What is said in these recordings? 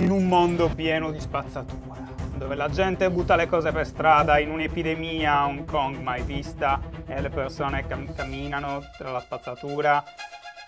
in un mondo pieno di spazzatura, dove la gente butta le cose per strada in un'epidemia a Hong Kong mai vista e le persone cam camminano tra la spazzatura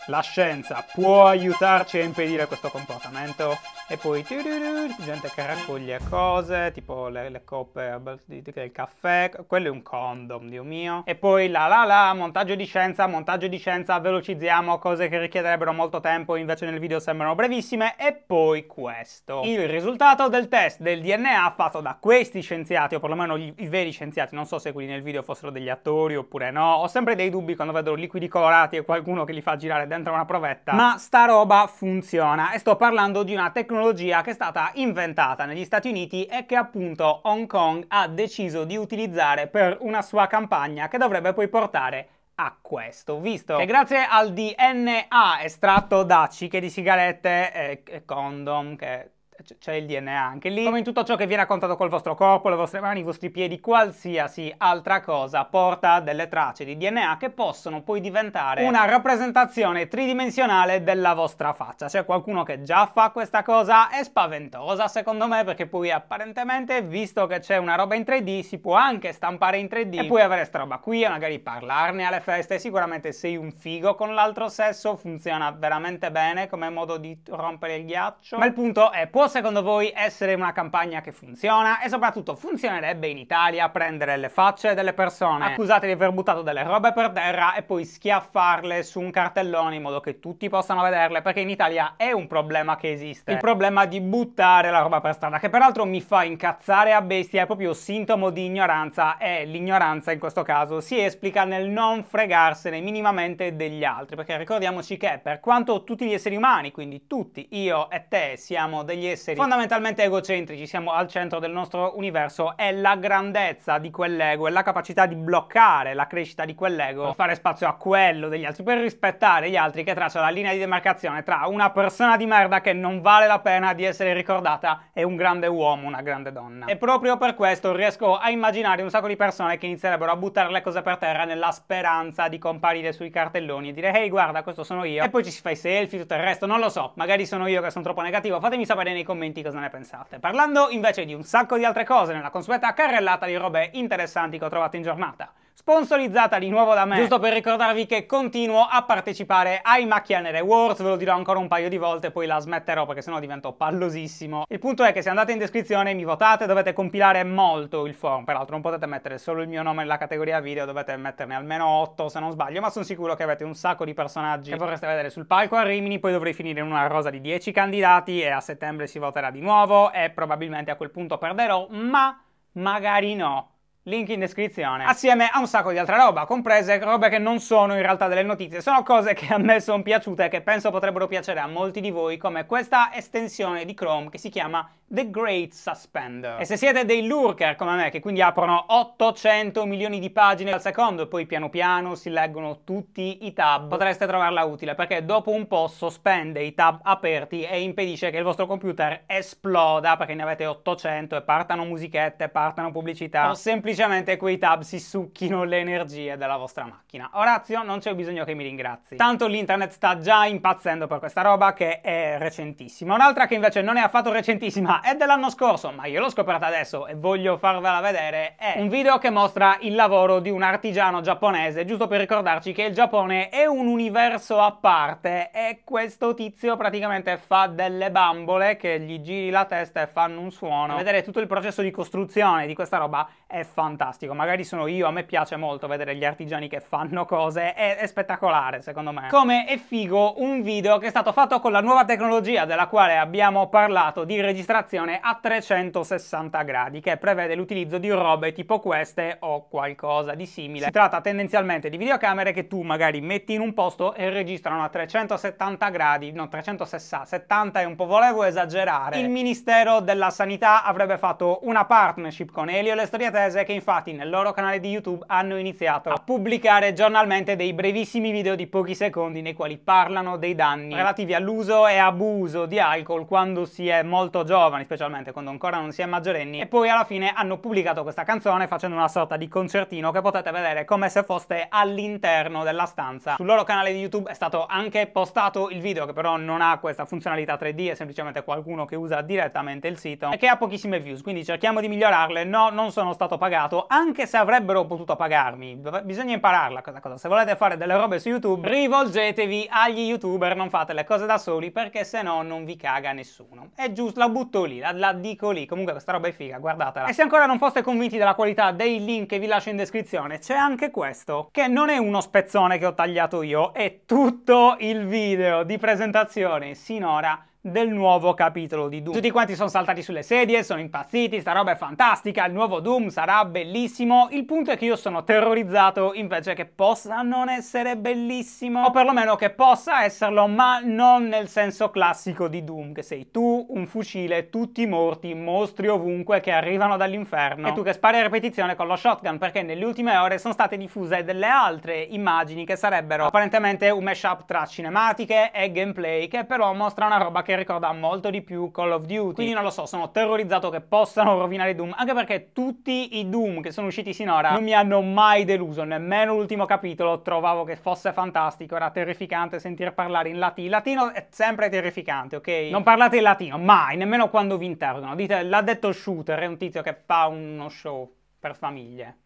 la scienza può aiutarci a impedire questo comportamento e poi gente che raccoglie cose tipo le, le coppe del caffè quello è un condom dio mio e poi la la la montaggio di scienza montaggio di scienza velocizziamo cose che richiederebbero molto tempo invece nel video sembrano brevissime e poi questo il risultato del test del DNA fatto da questi scienziati o perlomeno gli, i veri scienziati non so se quelli nel video fossero degli attori oppure no ho sempre dei dubbi quando vedo liquidi colorati e qualcuno che li fa girare dentro una provetta. Ma sta roba funziona e sto parlando di una tecnologia che è stata inventata negli Stati Uniti e che appunto Hong Kong ha deciso di utilizzare per una sua campagna che dovrebbe poi portare a questo, visto che grazie al DNA estratto da cicche di sigarette e condom che c'è il DNA anche lì. Come in tutto ciò che viene a contatto col vostro corpo, le vostre mani, i vostri piedi, qualsiasi altra cosa porta delle tracce di DNA che possono poi diventare una rappresentazione tridimensionale della vostra faccia. C'è qualcuno che già fa questa cosa, è spaventosa secondo me perché poi apparentemente, visto che c'è una roba in 3D, si può anche stampare in 3D e poi avere sta roba qui e magari parlarne alle feste. Sicuramente sei un figo con l'altro sesso, funziona veramente bene come modo di rompere il ghiaccio. Ma il punto è, può secondo voi essere una campagna che funziona? E soprattutto funzionerebbe in Italia prendere le facce delle persone accusate di aver buttato delle robe per terra e poi schiaffarle su un cartellone in modo che tutti possano vederle? Perché in Italia è un problema che esiste. Il problema di buttare la roba per strada, che peraltro mi fa incazzare a bestia, è proprio sintomo di ignoranza e l'ignoranza in questo caso si esplica nel non fregarsene minimamente degli altri. Perché ricordiamoci che per quanto tutti gli esseri umani, quindi tutti, io e te, siamo degli esseri esseri fondamentalmente egocentrici, siamo al centro del nostro universo, è la grandezza di quell'ego, è la capacità di bloccare la crescita di quell'ego, per oh. fare spazio a quello degli altri, per rispettare gli altri che traccia la linea di demarcazione tra una persona di merda che non vale la pena di essere ricordata e un grande uomo, una grande donna. E proprio per questo riesco a immaginare un sacco di persone che inizierebbero a buttare le cose per terra nella speranza di comparire sui cartelloni e dire ehi guarda questo sono io e poi ci si fa i selfie tutto il resto, non lo so, magari sono io che sono troppo negativo, fatemi sapere nei commenti commenti cosa ne pensate. Parlando invece di un sacco di altre cose nella consueta carrellata di robe interessanti che ho trovato in giornata sponsorizzata di nuovo da me. Giusto per ricordarvi che continuo a partecipare ai Macchianere Awards, ve lo dirò ancora un paio di volte, poi la smetterò perché sennò divento pallosissimo. Il punto è che se andate in descrizione e mi votate dovete compilare molto il form, peraltro non potete mettere solo il mio nome nella categoria video, dovete metterne almeno 8 se non sbaglio, ma sono sicuro che avete un sacco di personaggi che vorreste vedere sul palco a Rimini, poi dovrei finire in una rosa di 10 candidati e a settembre si voterà di nuovo e probabilmente a quel punto perderò, ma magari no. Link in descrizione, assieme a un sacco di altra roba, comprese robe che non sono in realtà delle notizie, sono cose che a me sono piaciute e che penso potrebbero piacere a molti di voi, come questa estensione di Chrome che si chiama The Great Suspender. E se siete dei lurker come me, che quindi aprono 800 milioni di pagine al secondo e poi piano piano si leggono tutti i tab, potreste trovarla utile perché dopo un po' sospende i tab aperti e impedisce che il vostro computer esploda perché ne avete 800 e partano musichette, partano pubblicità, o semplicemente semplicemente quei tab si succhino le energie della vostra macchina. Orazio, non c'è bisogno che mi ringrazi. Tanto l'internet sta già impazzendo per questa roba che è recentissima. Un'altra che invece non è affatto recentissima, è dell'anno scorso, ma io l'ho scoperta adesso e voglio farvela vedere, è un video che mostra il lavoro di un artigiano giapponese, giusto per ricordarci che il Giappone è un universo a parte e questo tizio praticamente fa delle bambole che gli giri la testa e fanno un suono. Vedere tutto il processo di costruzione di questa roba è fantastico fantastico. Magari sono io, a me piace molto vedere gli artigiani che fanno cose, è, è spettacolare secondo me. Come è figo un video che è stato fatto con la nuova tecnologia della quale abbiamo parlato di registrazione a 360 gradi, che prevede l'utilizzo di robe tipo queste o qualcosa di simile. Si tratta tendenzialmente di videocamere che tu magari metti in un posto e registrano a 370 gradi, no 360, 70 e un po' volevo esagerare. Il Ministero della Sanità avrebbe fatto una partnership con Elio e le storie tese che che infatti nel loro canale di YouTube hanno iniziato a pubblicare giornalmente dei brevissimi video di pochi secondi nei quali parlano dei danni relativi all'uso e abuso di alcol quando si è molto giovani, specialmente quando ancora non si è maggiorenni, e poi alla fine hanno pubblicato questa canzone facendo una sorta di concertino che potete vedere come se foste all'interno della stanza. Sul loro canale di YouTube è stato anche postato il video che però non ha questa funzionalità 3D, è semplicemente qualcuno che usa direttamente il sito e che ha pochissime views, quindi cerchiamo di migliorarle. No, non sono stato pagato pagato, anche se avrebbero potuto pagarmi. bisogna impararla questa cosa. Se volete fare delle robe su YouTube, rivolgetevi agli youtuber, non fate le cose da soli perché se no non vi caga nessuno. È giusto, la butto lì, la, la dico lì. Comunque questa roba è figa, guardatela. E se ancora non foste convinti della qualità dei link che vi lascio in descrizione, c'è anche questo, che non è uno spezzone che ho tagliato io, è tutto il video di presentazione sinora del nuovo capitolo di Doom. Tutti quanti sono saltati sulle sedie, sono impazziti, sta roba è fantastica, il nuovo Doom sarà bellissimo. Il punto è che io sono terrorizzato invece che possa non essere bellissimo, o perlomeno che possa esserlo, ma non nel senso classico di Doom, che sei tu, un fucile, tutti morti, mostri ovunque che arrivano dall'inferno, e tu che spari a ripetizione con lo shotgun, perché nelle ultime ore sono state diffuse delle altre immagini che sarebbero apparentemente un mashup tra cinematiche e gameplay, che però mostra una roba che che ricorda molto di più Call of Duty. Quindi non lo so, sono terrorizzato che possano rovinare Doom, anche perché tutti i Doom che sono usciti sinora non mi hanno mai deluso, nemmeno l'ultimo capitolo trovavo che fosse fantastico, era terrificante sentire parlare in latino. Il latino è sempre terrificante, ok? Non parlate in latino, mai, nemmeno quando vi interrogano. Dite, l'ha detto shooter, è un tizio che fa uno show per famiglie.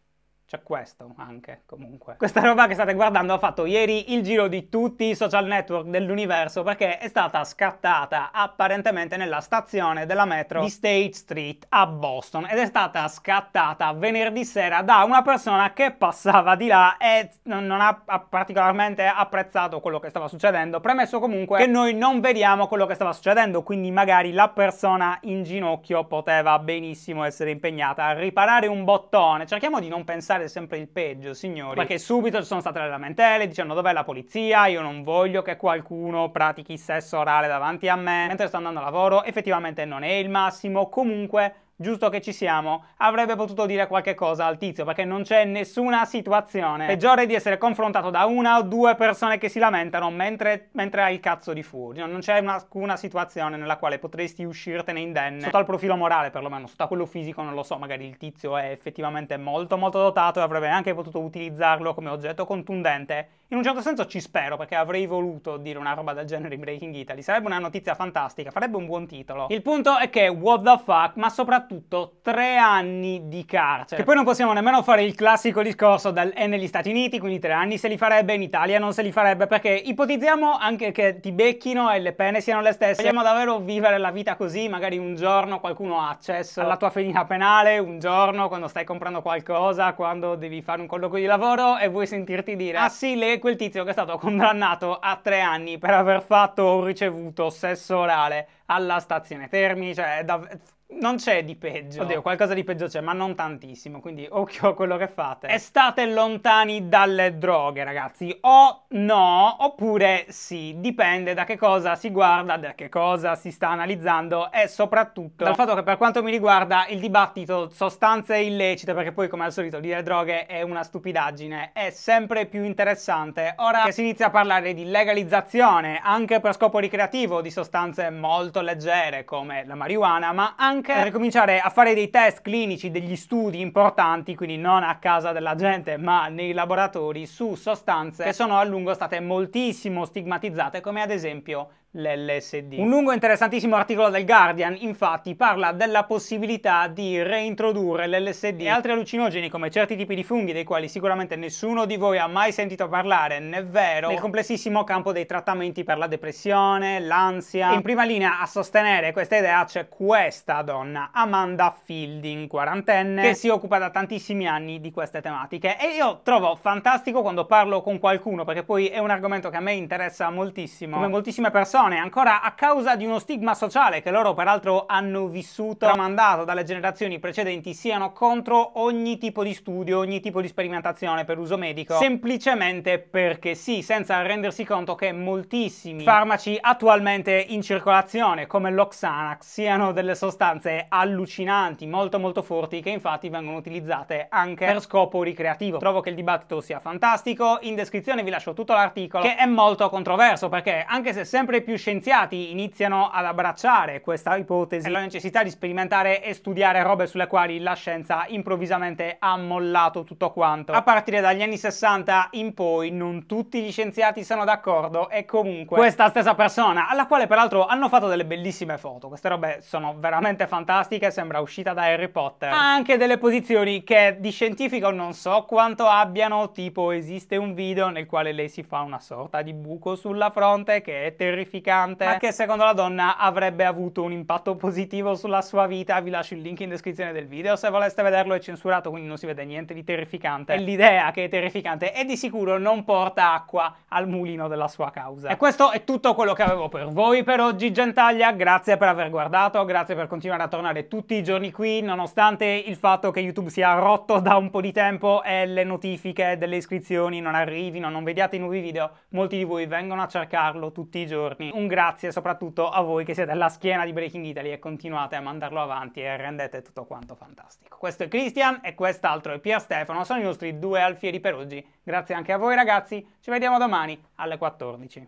C'è questo anche, comunque. Questa roba che state guardando ha fatto ieri il giro di tutti i social network dell'universo perché è stata scattata apparentemente nella stazione della metro di State Street a Boston ed è stata scattata venerdì sera da una persona che passava di là e non ha particolarmente apprezzato quello che stava succedendo, premesso comunque che noi non vediamo quello che stava succedendo, quindi magari la persona in ginocchio poteva benissimo essere impegnata a riparare un bottone. Cerchiamo di non pensare aspettare sempre il peggio, signori, perché subito ci sono state le lamentele dicendo dov'è la polizia, io non voglio che qualcuno pratichi sesso orale davanti a me mentre sto andando a lavoro, effettivamente non è il massimo, comunque giusto che ci siamo, avrebbe potuto dire qualche cosa al tizio perché non c'è nessuna situazione peggiore di essere confrontato da una o due persone che si lamentano mentre, mentre hai il cazzo di furio. Non c'è alcuna situazione nella quale potresti uscirtene indenne, sotto al profilo morale perlomeno, sotto a quello fisico non lo so, magari il tizio è effettivamente molto molto dotato e avrebbe anche potuto utilizzarlo come oggetto contundente in un certo senso ci spero perché avrei voluto dire una roba del genere in Breaking Italy, sarebbe una notizia fantastica, farebbe un buon titolo. Il punto è che what the fuck, ma soprattutto tre anni di carcere. Che poi non possiamo nemmeno fare il classico discorso del è negli Stati Uniti, quindi tre anni se li farebbe, in Italia non se li farebbe, perché ipotizziamo anche che ti becchino e le pene siano le stesse. Vogliamo davvero vivere la vita così, magari un giorno qualcuno ha accesso alla tua fedina penale, un giorno quando stai comprando qualcosa, quando devi fare un colloquio di lavoro e vuoi sentirti dire ah sì, le quel tizio che è stato condannato a tre anni per aver fatto o ricevuto sesso orale alla stazione Termini, cioè davvero... Non c'è di peggio. Oddio, qualcosa di peggio c'è, ma non tantissimo, quindi occhio a quello che fate. E state lontani dalle droghe, ragazzi. O no, oppure sì, dipende da che cosa si guarda, da che cosa si sta analizzando e soprattutto dal fatto che per quanto mi riguarda il dibattito sostanze illecite, perché poi come al solito dire droghe è una stupidaggine, è sempre più interessante. Ora che si inizia a parlare di legalizzazione, anche per scopo ricreativo, di sostanze molto leggere come la marijuana, ma anche banca per cominciare a fare dei test clinici, degli studi importanti, quindi non a casa della gente ma nei laboratori, su sostanze che sono a lungo state moltissimo stigmatizzate come ad esempio l'LSD. Un lungo e interessantissimo articolo del Guardian, infatti, parla della possibilità di reintrodurre l'LSD e altri allucinogeni come certi tipi di funghi dei quali sicuramente nessuno di voi ha mai sentito parlare, né vero, nel complessissimo campo dei trattamenti per la depressione, l'ansia. In prima linea a sostenere questa idea c'è questa donna, Amanda Fielding, quarantenne, che si occupa da tantissimi anni di queste tematiche e io trovo fantastico quando parlo con qualcuno perché poi è un argomento che a me interessa moltissimo, come moltissime persone persone ancora a causa di uno stigma sociale che loro peraltro hanno vissuto tramandato dalle generazioni precedenti siano contro ogni tipo di studio, ogni tipo di sperimentazione per uso medico, semplicemente perché sì, senza rendersi conto che moltissimi farmaci attualmente in circolazione, come l'Oxanax, siano delle sostanze allucinanti, molto molto forti, che infatti vengono utilizzate anche per scopo ricreativo. Trovo che il dibattito sia fantastico, in descrizione vi lascio tutto l'articolo, che è molto controverso, perché anche se sempre più scienziati iniziano ad abbracciare questa ipotesi e la necessità di sperimentare e studiare robe sulle quali la scienza improvvisamente ha mollato tutto quanto. A partire dagli anni 60 in poi non tutti gli scienziati sono d'accordo e comunque questa stessa persona, alla quale peraltro hanno fatto delle bellissime foto, queste robe sono veramente fantastiche, sembra uscita da Harry Potter, ha anche delle posizioni che di scientifico non so quanto abbiano, tipo esiste un video nel quale lei si fa una sorta di buco sulla fronte che è terrificante terrificante, ma che secondo la donna avrebbe avuto un impatto positivo sulla sua vita. Vi lascio il link in descrizione del video se voleste vederlo, è censurato, quindi non si vede niente di terrificante. E l'idea che è terrificante è di sicuro non porta acqua al mulino della sua causa. E questo è tutto quello che avevo per voi per oggi, Gentaglia. Grazie per aver guardato, grazie per continuare a tornare tutti i giorni qui, nonostante il fatto che YouTube sia rotto da un po' di tempo e le notifiche delle iscrizioni non arrivino, non vediate i nuovi video, molti di voi vengono a cercarlo tutti i giorni darmi un grazie soprattutto a voi che siete la schiena di Breaking Italy e continuate a mandarlo avanti e rendete tutto quanto fantastico. Questo è Christian e quest'altro è Pia Stefano, sono i nostri due alfieri per oggi. Grazie anche a voi ragazzi, ci vediamo domani alle 14.